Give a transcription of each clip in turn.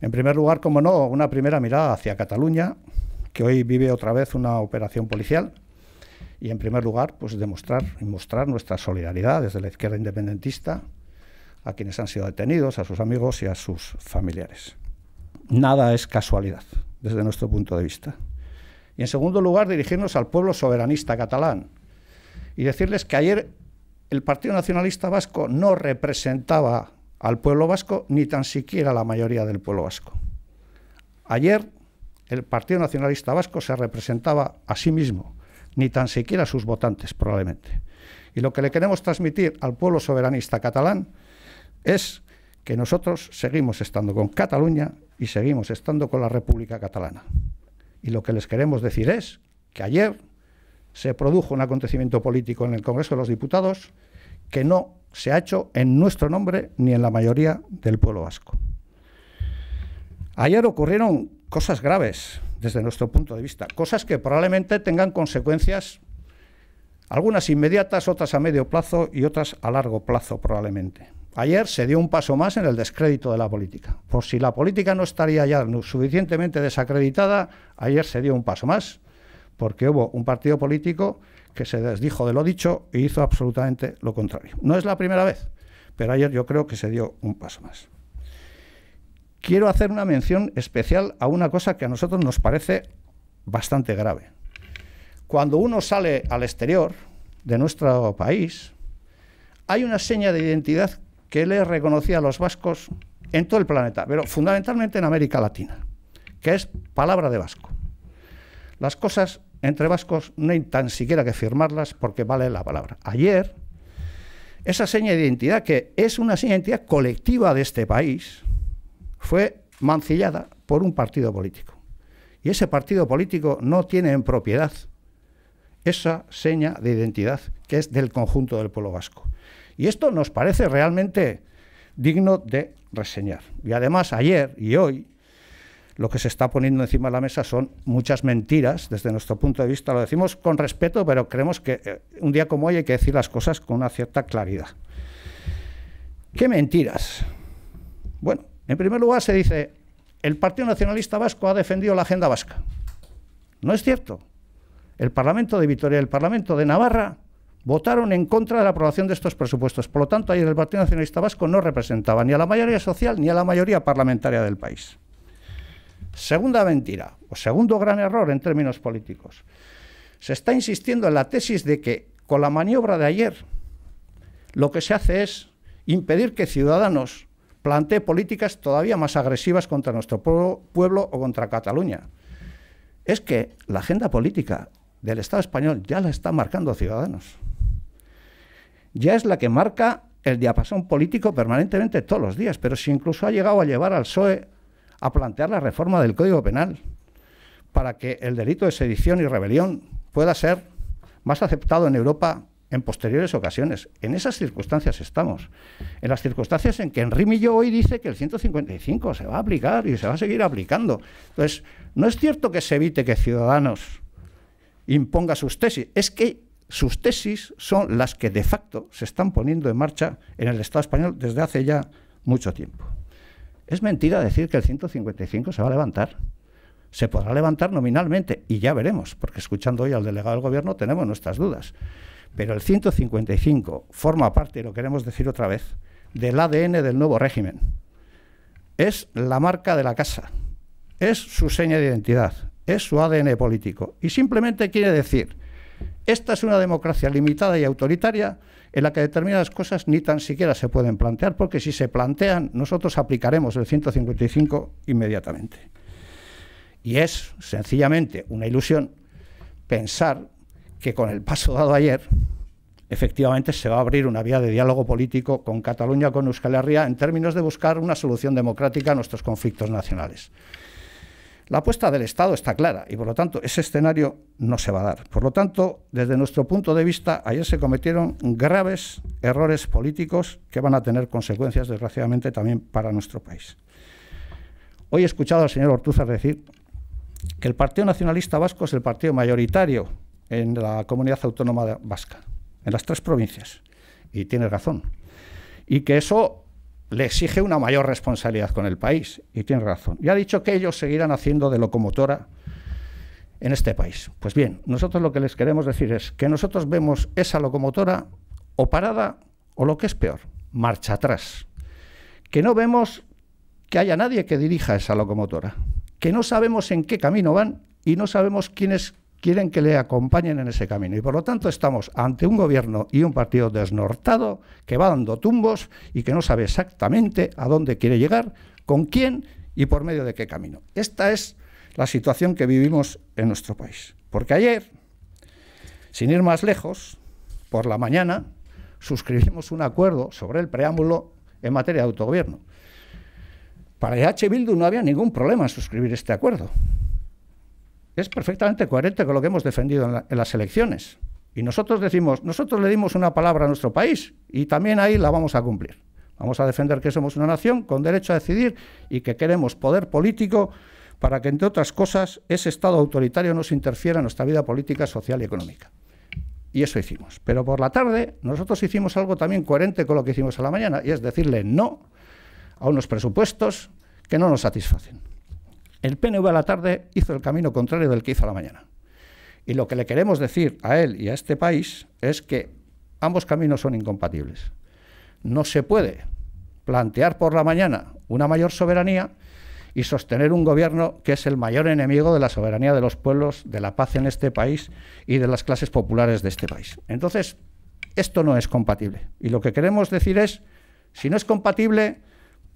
En primer lugar, como no, una primera mirada hacia Cataluña, que hoy vive otra vez una operación policial. Y en primer lugar, pues demostrar mostrar nuestra solidaridad desde la izquierda independentista a quienes han sido detenidos, a sus amigos y a sus familiares. Nada es casualidad desde nuestro punto de vista. Y en segundo lugar, dirigirnos al pueblo soberanista catalán y decirles que ayer el Partido Nacionalista Vasco no representaba al pueblo vasco, ni tan siquiera a la mayoría del pueblo vasco. Ayer el Partido Nacionalista Vasco se representaba a sí mismo, ni tan siquiera a sus votantes probablemente. Y lo que le queremos transmitir al pueblo soberanista catalán es que nosotros seguimos estando con Cataluña y seguimos estando con la República Catalana. Y lo que les queremos decir es que ayer se produjo un acontecimiento político en el Congreso de los Diputados que no se ha hecho en nuestro nombre ni en la mayoría del pueblo vasco. Ayer ocurrieron cosas graves desde nuestro punto de vista, cosas que probablemente tengan consecuencias, algunas inmediatas, otras a medio plazo y otras a largo plazo probablemente. Ayer se dio un paso más en el descrédito de la política. Por si la política no estaría ya suficientemente desacreditada, ayer se dio un paso más, porque hubo un partido político que se desdijo de lo dicho e hizo absolutamente lo contrario. No es la primera vez, pero ayer yo creo que se dio un paso más. Quiero hacer una mención especial a una cosa que a nosotros nos parece bastante grave. Cuando uno sale al exterior de nuestro país, hay una seña de identidad que le reconocía a los vascos en todo el planeta, pero fundamentalmente en América Latina, que es palabra de vasco. Las cosas entre vascos no hay tan siquiera que firmarlas porque vale la palabra. Ayer, esa seña de identidad, que es una seña de identidad colectiva de este país, fue mancillada por un partido político. Y ese partido político no tiene en propiedad esa seña de identidad que es del conjunto del pueblo vasco. Y esto nos parece realmente digno de reseñar. Y además ayer y hoy lo que se está poniendo encima de la mesa son muchas mentiras desde nuestro punto de vista. Lo decimos con respeto, pero creemos que eh, un día como hoy hay que decir las cosas con una cierta claridad. ¿Qué mentiras? Bueno, en primer lugar se dice, el Partido Nacionalista Vasco ha defendido la agenda vasca. No es cierto. El Parlamento de Vitoria y el Parlamento de Navarra votaron en contra de la aprobación de estos presupuestos. Por lo tanto, ayer el Partido Nacionalista Vasco no representaba ni a la mayoría social ni a la mayoría parlamentaria del país. Segunda mentira, o segundo gran error en términos políticos. Se está insistiendo en la tesis de que con la maniobra de ayer lo que se hace es impedir que Ciudadanos plantee políticas todavía más agresivas contra nuestro pueblo, o contra Cataluña. Es que la agenda política del Estado español ya la está marcando Ciudadanos. Ya es la que marca el diapasón político permanentemente todos los días, pero si incluso ha llegado a llevar al PSOE a plantear la reforma del Código Penal para que el delito de sedición y rebelión pueda ser más aceptado en Europa en posteriores ocasiones. En esas circunstancias estamos. En las circunstancias en que Henry Millo hoy dice que el 155 se va a aplicar y se va a seguir aplicando. Entonces, no es cierto que se evite que Ciudadanos imponga sus tesis. Es que sus tesis son las que de facto se están poniendo en marcha en el Estado español desde hace ya mucho tiempo. Es mentira decir que el 155 se va a levantar. Se podrá levantar nominalmente y ya veremos, porque escuchando hoy al delegado del Gobierno tenemos nuestras dudas. Pero el 155 forma parte, lo queremos decir otra vez, del ADN del nuevo régimen. Es la marca de la casa, es su seña de identidad, es su ADN político. Y simplemente quiere decir, esta es una democracia limitada y autoritaria en la que determinadas cosas ni tan siquiera se pueden plantear, porque si se plantean, nosotros aplicaremos el 155 inmediatamente. Y es sencillamente una ilusión pensar que con el paso dado ayer, efectivamente se va a abrir una vía de diálogo político con Cataluña, con Euskal Herria, en términos de buscar una solución democrática a nuestros conflictos nacionales. La apuesta del Estado está clara y, por lo tanto, ese escenario no se va a dar. Por lo tanto, desde nuestro punto de vista, ayer se cometieron graves errores políticos que van a tener consecuencias, desgraciadamente, también para nuestro país. Hoy he escuchado al señor Ortuzar decir que el Partido Nacionalista Vasco es el partido mayoritario en la comunidad autónoma vasca, en las tres provincias, y tiene razón. Y que eso le exige una mayor responsabilidad con el país, y tiene razón. Y ha dicho que ellos seguirán haciendo de locomotora en este país. Pues bien, nosotros lo que les queremos decir es que nosotros vemos esa locomotora o parada o lo que es peor, marcha atrás. Que no vemos que haya nadie que dirija esa locomotora, que no sabemos en qué camino van y no sabemos quién es quieren que le acompañen en ese camino. Y por lo tanto estamos ante un gobierno y un partido desnortado que va dando tumbos y que no sabe exactamente a dónde quiere llegar, con quién y por medio de qué camino. Esta es la situación que vivimos en nuestro país. Porque ayer, sin ir más lejos, por la mañana suscribimos un acuerdo sobre el preámbulo en materia de autogobierno. Para EH Bildu no había ningún problema en suscribir este acuerdo es perfectamente coherente con lo que hemos defendido en, las elecciones. Y nosotros decimos, nosotros le dimos una palabra a nuestro país y también ahí la vamos a cumplir. Vamos a defender que somos una nación con derecho a decidir y que queremos poder político para que, entre otras cosas, ese Estado autoritario no se interfiera en nuestra vida política, social y económica. Y eso hicimos. Pero por la tarde nosotros hicimos algo también coherente con lo que hicimos a la mañana, y es decirle no a unos presupuestos que no nos satisfacen. El PNV a la tarde hizo el camino contrario del que hizo a la mañana. Y lo que le queremos decir a él y a este país es que ambos caminos son incompatibles. No se puede plantear por la mañana una mayor soberanía y sostener un gobierno que es el mayor enemigo de la soberanía de los pueblos, de la paz en este país y de las clases populares de este país. Entonces, esto no es compatible. Y lo que queremos decir es, si no es compatible,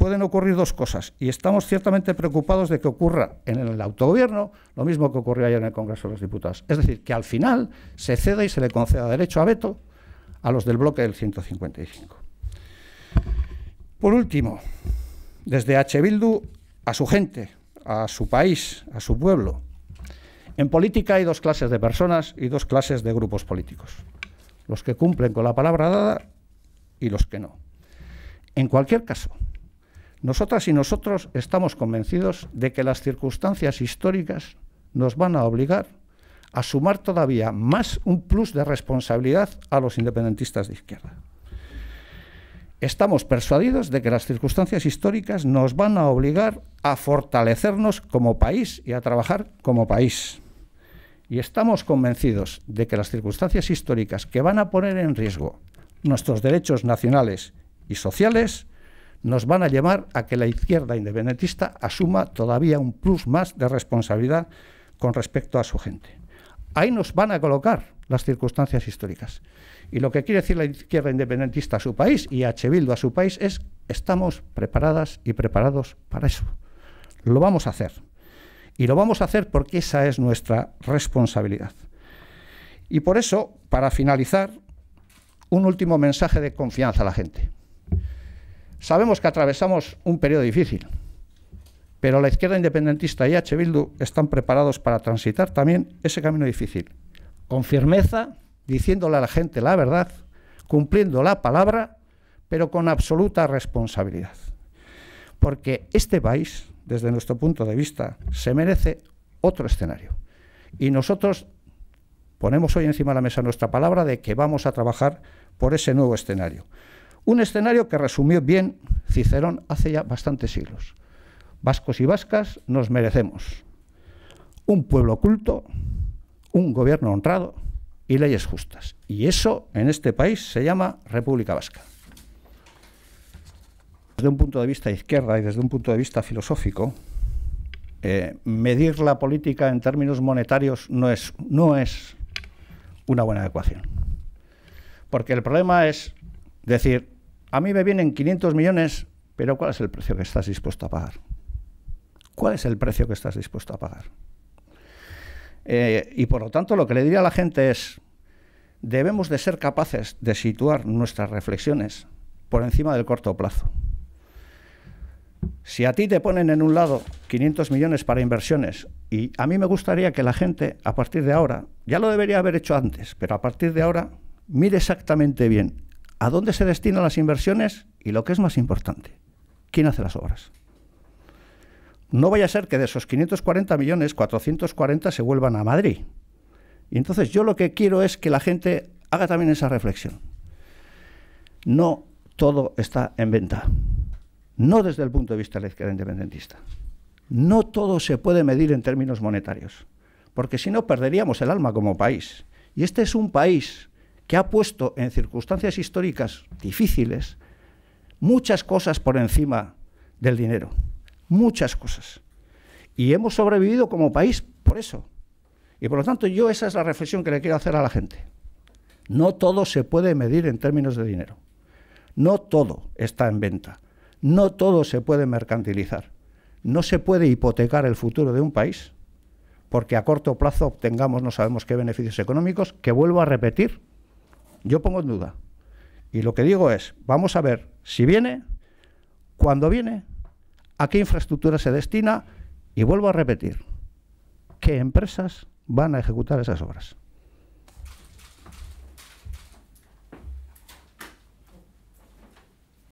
pueden ocurrir dos cosas, y estamos ciertamente preocupados de que ocurra en el autogobierno lo mismo que ocurrió ayer en el Congreso de los Diputados. Es decir, que al final se ceda y se le conceda derecho a veto a los del bloque del 155. Por último, desde H. Bildu a su gente, a su país, a su pueblo. En política hay dos clases de personas y dos clases de grupos políticos. Los que cumplen con la palabra dada y los que no. En cualquier caso, nosotras y nosotros estamos convencidos de que las circunstancias históricas nos van a obligar a sumar todavía más un plus de responsabilidad a los independentistas de izquierda. Estamos persuadidos de que las circunstancias históricas nos van a obligar a fortalecernos como país y a trabajar como país. Y estamos convencidos de que las circunstancias históricas que van a poner en riesgo nuestros derechos nacionales y sociales nos van a llevar a que la izquierda independentista asuma todavía un plus más de responsabilidad con respecto a su gente. Ahí nos van a colocar las circunstancias históricas. Y lo que quiere decir la izquierda independentista a su país y a Chebildo a su país es estamos preparadas y preparados para eso. Lo vamos a hacer. Y lo vamos a hacer porque esa es nuestra responsabilidad. Y por eso, para finalizar, un último mensaje de confianza a la gente. Sabemos que atravesamos un periodo difícil, pero la izquierda independentista y H. Bildu están preparados para transitar también ese camino difícil, con firmeza, diciéndole a la gente la verdad, cumpliendo la palabra, pero con absoluta responsabilidad. Porque este país, desde nuestro punto de vista, se merece otro escenario. Y nosotros ponemos hoy encima de la mesa nuestra palabra de que vamos a trabajar por ese nuevo escenario. Un escenario que resumió bien Cicerón hace ya bastantes siglos. Vascos y vascas nos merecemos un pueblo culto, un gobierno honrado y leyes justas. Y eso en este país se llama República Vasca. Desde un punto de vista izquierda y desde un punto de vista filosófico, eh, medir la política en términos monetarios no es, no es una buena ecuación. Porque el problema es Decir, a mí me vienen 500 millones, pero ¿cuál es el precio que estás dispuesto a pagar? ¿Cuál es el precio que estás dispuesto a pagar? Eh, y por lo tanto, lo que le diría a la gente es, debemos de ser capaces de situar nuestras reflexiones por encima del corto plazo. Si a ti te ponen en un lado 500 millones para inversiones, y a mí me gustaría que la gente, a partir de ahora, ya lo debería haber hecho antes, pero a partir de ahora, mire exactamente bien a dónde se destinan las inversiones y lo que es más importante, quién hace las obras. No vaya a ser que de esos 540 millones, 440 se vuelvan a Madrid. Y entonces yo lo que quiero es que la gente haga también esa reflexión. No todo está en venta. No desde el punto de vista de la izquierda independentista. No todo se puede medir en términos monetarios. Porque si no, perderíamos el alma como país. Y este es un país que ha puesto en circunstancias históricas difíciles muchas cosas por encima del dinero, muchas cosas. Y hemos sobrevivido como país por eso. Y por lo tanto yo esa es la reflexión que le quiero hacer a la gente. No todo se puede medir en términos de dinero. No todo está en venta. No todo se puede mercantilizar. No se puede hipotecar el futuro de un país porque a corto plazo obtengamos no sabemos qué beneficios económicos, que vuelvo a repetir, yo pongo en duda. Y lo que digo es, vamos a ver si viene, cuándo viene, a qué infraestructura se destina y vuelvo a repetir, qué empresas van a ejecutar esas obras.